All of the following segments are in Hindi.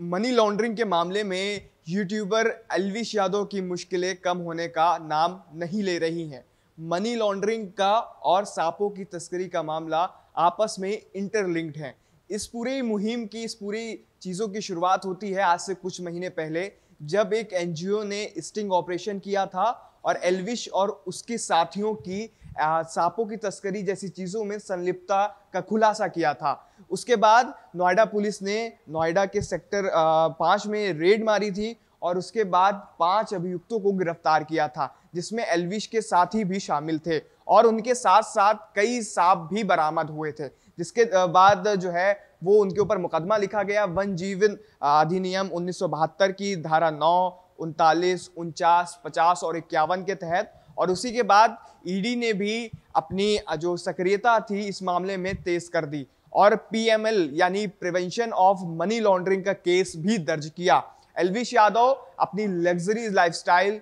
मनी लॉन्ड्रिंग के मामले में यूट्यूबर अलविश यादव की मुश्किलें कम होने का नाम नहीं ले रही हैं मनी लॉन्ड्रिंग का और सांपों की तस्करी का मामला आपस में इंटरलिंक्ड है इस पूरी मुहिम की इस पूरी चीज़ों की शुरुआत होती है आज से कुछ महीने पहले जब एक एनजीओ ने स्टिंग ऑपरेशन किया था और एलविश और उसके साथियों की सांपों की तस्करी जैसी चीज़ों में संलिप्तता का खुलासा किया था उसके बाद नोएडा पुलिस ने नोएडा के सेक्टर पाँच में रेड मारी थी और उसके बाद पांच अभियुक्तों को गिरफ्तार किया था जिसमें एलविश के साथी भी शामिल थे और उनके साथ साथ कई सांप भी बरामद हुए थे जिसके बाद जो है वो उनके ऊपर मुकदमा लिखा गया वन जीवन अधिनियम उन्नीस की धारा नौ उनतालीस उनचास पचास और इक्यावन के तहत और उसी के बाद ईडी e ने भी अपनी जो सक्रियता थी इस मामले में तेज कर दी और पीएमएल यानी प्रिवेंशन ऑफ मनी लॉन्ड्रिंग का केस भी दर्ज किया एलविश यादव अपनी लग्जरी लाइफस्टाइल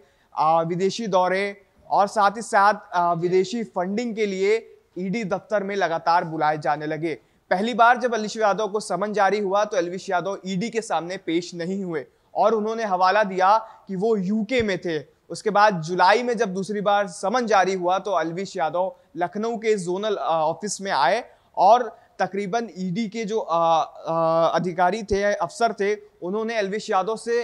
विदेशी दौरे और साथ ही साथ विदेशी फंडिंग के लिए ईडी e दफ्तर में लगातार बुलाए जाने लगे पहली बार जब अलिश यादव को समन जारी हुआ तो एलविश यादव ईडी के सामने पेश नहीं हुए और उन्होंने हवाला दिया कि वो यूके में थे उसके बाद जुलाई में जब दूसरी बार समन जारी हुआ तो अलविश यादव लखनऊ के जोनल ऑफिस में आए और तकरीबन ईडी e के जो आ, आ, अधिकारी थे अफसर थे उन्होंने अलविश यादव से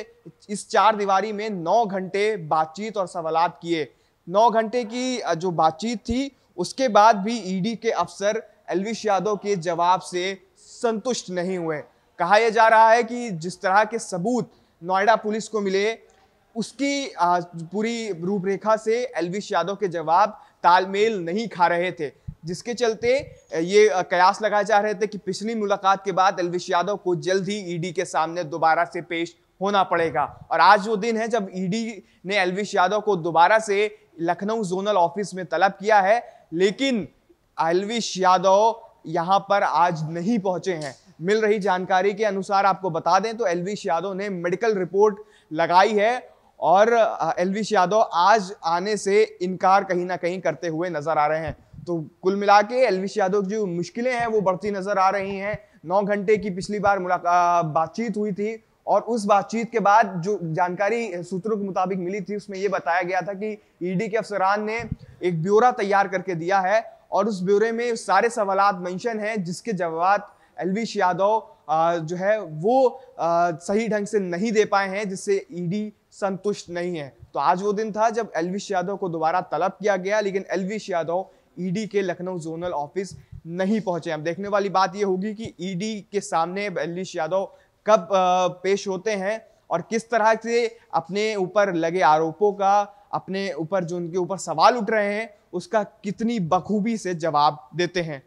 इस चार दीवारी में नौ घंटे बातचीत और सवाल किए नौ घंटे की जो बातचीत थी उसके बाद भी ईडी e के अफसर अलविश यादव के जवाब से संतुष्ट नहीं हुए कहा यह जा रहा है कि जिस तरह के सबूत नोएडा पुलिस को मिले उसकी पूरी रूपरेखा से एलविश यादव के जवाब तालमेल नहीं खा रहे थे जिसके चलते ये कयास लगाए जा रहे थे कि पिछली मुलाकात के बाद एलविश यादव को जल्द ही ईडी के सामने दोबारा से पेश होना पड़ेगा और आज वो दिन है जब ईडी ने एलविश यादव को दोबारा से लखनऊ जोनल ऑफिस में तलब किया है लेकिन एलविश यादव यहाँ पर आज नहीं पहुंचे हैं मिल रही जानकारी के अनुसार आपको बता दें तो एलविश यादव ने मेडिकल रिपोर्ट लगाई है और एलविश यादव आज आने से इनकार कहीं ना कहीं करते हुए नजर आ रहे हैं तो कुल मिला के एलविश यादव की जो मुश्किलें हैं वो बढ़ती नजर आ रही हैं नौ घंटे की पिछली बार मुलाकात बातचीत हुई थी और उस बातचीत के बाद जो जानकारी सूत्रों के मुताबिक मिली थी उसमें यह बताया गया था कि ईडी के अफसरान ने एक ब्यौरा तैयार करके दिया है और उस ब्यौरे में सारे सवाल मैंशन हैं जिसके जवाब एलविश यादव जो है वो सही ढंग से नहीं दे पाए हैं जिससे ईडी e संतुष्ट नहीं है तो आज वो दिन था जब एलविश यादव को दोबारा तलब किया गया लेकिन एलविश यादव ईडी के लखनऊ जोनल ऑफिस नहीं पहुंचे अब देखने वाली बात यह होगी कि ईडी e के सामने एलविश यादव कब पेश होते हैं और किस तरह से अपने ऊपर लगे आरोपों का अपने ऊपर जो उनके ऊपर सवाल उठ रहे हैं उसका कितनी बखूबी से जवाब देते हैं